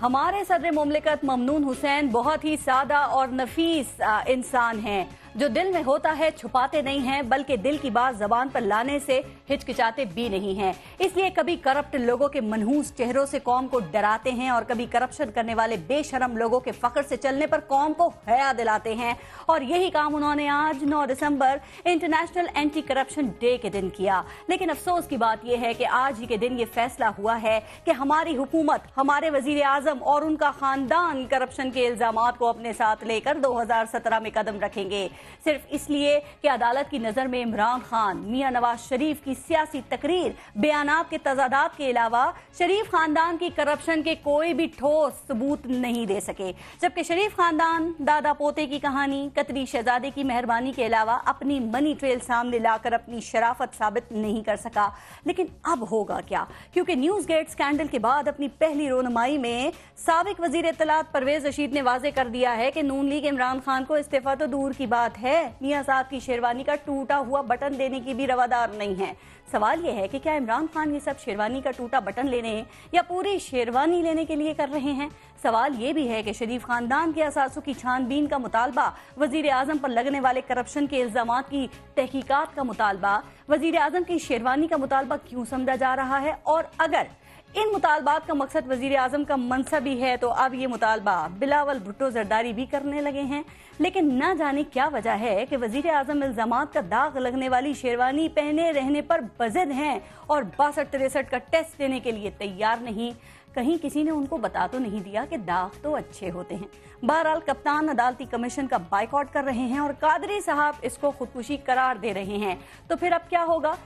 हमारे सदर ममलिकत ममनून हुसैन बहुत ही सादा और नफीस इंसान हैं जो दिल में होता है छुपाते नहीं हैं बल्कि दिल की बात जबान पर लाने से हिचकिचाते भी नहीं हैं इसलिए कभी करप्ट लोगों के मनहूस चेहरों से कौम को डराते हैं और कभी करप्शन करने वाले बेशरम लोगों के फखर से चलने पर कौम को हया दिलाते हैं और यही काम उन्होंने आज नौ दिसंबर इंटरनेशनल एंटी करप्शन डे के दिन किया लेकिन अफसोस की बात यह है कि आज ही के दिन ये फैसला हुआ है कि हमारी हुकूमत हमारे वजीर आजम और उनका खानदान करप्शन के इल्जाम को अपने साथ लेकर दो हजार सत्रह में कदम रखेंगे सिर्फ इसलिए कि अदालत की नज़र में इमरान खान मियां नवाज शरीफ की सियासी तकरीर बयान के तजादात के अलावा शरीफ खानदान की करप्शन के कोई भी ठोस सबूत नहीं दे सके जबकि शरीफ खानदान दादा पोते की कहानी कतरी शहजादे की मेहरबानी के अलावा अपनी मनी ट्रेल सामने लाकर अपनी शराफत साबित नहीं कर सका लेकिन अब होगा क्या क्योंकि न्यूज गेट स्कैंडल के बाद अपनी पहली रोनमाई में सबक वजीर इतलात परवेज रशीद ने वाजे कर दिया है कि नून लीग इमरान खान को इस्तीफा तो दूर की बात है मियाँ साहब की शेरवानी का टूटा हुआ बटन देने की भी रवादार नहीं है सवाल यह है कि क्या इमरान खान ये सब शेरवानी का टूटा बटन लेने या पूरी शेरवानी लेने के लिए कर रहे हैं सवाल ये भी है कि शरीफ खानदान के असासों की छानबीन का मुतालबा वजीर आजम पर लगने वाले करप्शन के इल्जाम की तहकीकत का मुतालबा वजीर आजम की शेरवानी का मुतालबा क्यों समझा जा रहा है और अगर इन मुतालबात का मकसद वजीर आजम का मनसा भी है तो अब ये मुतालबा बिलावल भुट्टो जरदारी भी करने लगे हैं लेकिन न जाने क्या वजह है कि वजीर आजम इल्जाम का दाग लगने वाली शेरवानी पहने रहने पर बजद हैं और बासठ तिरसठ का टेस्ट देने के लिए तैयार नहीं कहीं किसी ने उनको बता तो नहीं दिया कि दाग तो अच्छे होते हैं बहरहाल कप्तान अदालती कमीशन का बाइकआउट कर रहे हैं और कादरी साहब इसको खुदकुशी करार दे रहे हैं तो फिर अब क्या होगा